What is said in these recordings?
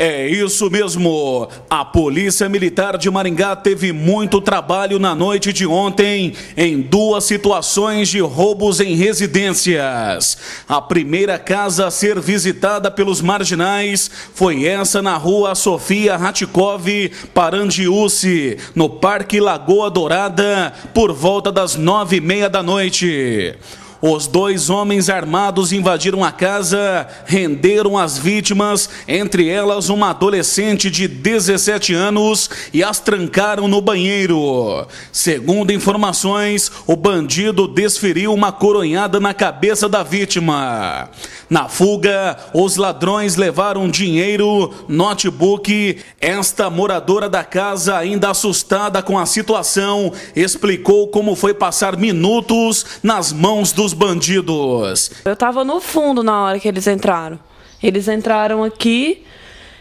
É isso mesmo. A Polícia Militar de Maringá teve muito trabalho na noite de ontem em duas situações de roubos em residências. A primeira casa a ser visitada pelos marginais foi essa na rua Sofia Ratikov, Parandiúce, no Parque Lagoa Dourada, por volta das nove e meia da noite. Os dois homens armados invadiram a casa, renderam as vítimas, entre elas uma adolescente de 17 anos, e as trancaram no banheiro. Segundo informações, o bandido desferiu uma coronhada na cabeça da vítima. Na fuga, os ladrões levaram dinheiro, notebook. Esta moradora da casa, ainda assustada com a situação, explicou como foi passar minutos nas mãos dos os bandidos. Eu tava no fundo na hora que eles entraram. Eles entraram aqui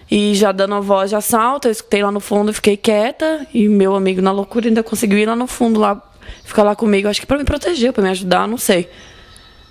e já dando a voz de assalto, eu escutei lá no fundo, fiquei quieta e meu amigo na loucura ainda conseguiu ir lá no fundo lá, ficar lá comigo, acho que para me proteger, para me ajudar, não sei.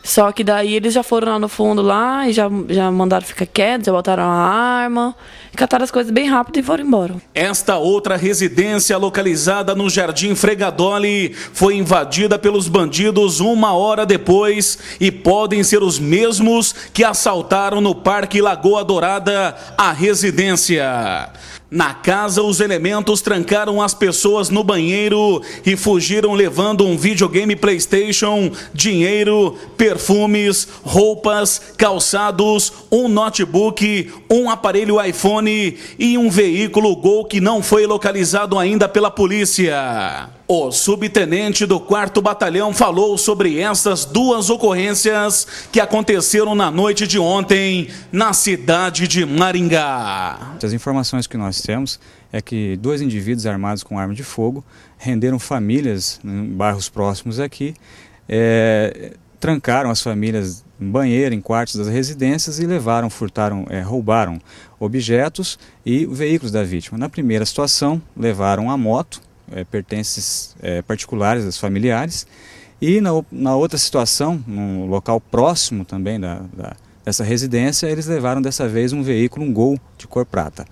Só que daí eles já foram lá no fundo lá e já, já mandaram ficar quietos, já botaram a arma, cataram as coisas bem rápido e foram embora. Esta outra residência localizada no Jardim Fregadoli foi invadida pelos bandidos uma hora depois e podem ser os mesmos que assaltaram no Parque Lagoa Dourada a residência. Na casa, os elementos trancaram as pessoas no banheiro e fugiram levando um videogame PlayStation, dinheiro, perfumes, roupas, calçados, um notebook, um aparelho iPhone e um veículo Gol que não foi localizado ainda pela polícia. O subtenente do 4 Batalhão falou sobre essas duas ocorrências que aconteceram na noite de ontem na cidade de Maringá. As informações que nós temos é que dois indivíduos armados com arma de fogo renderam famílias em bairros próximos aqui, é, trancaram as famílias em banheiro, em quartos das residências e levaram, furtaram, é, roubaram objetos e veículos da vítima. Na primeira situação, levaram a moto é, pertences é, particulares, familiares. E na, na, outra situação, num local próximo também da, da, dessa residência, eles levaram dessa vez um veículo, um Gol de cor prata.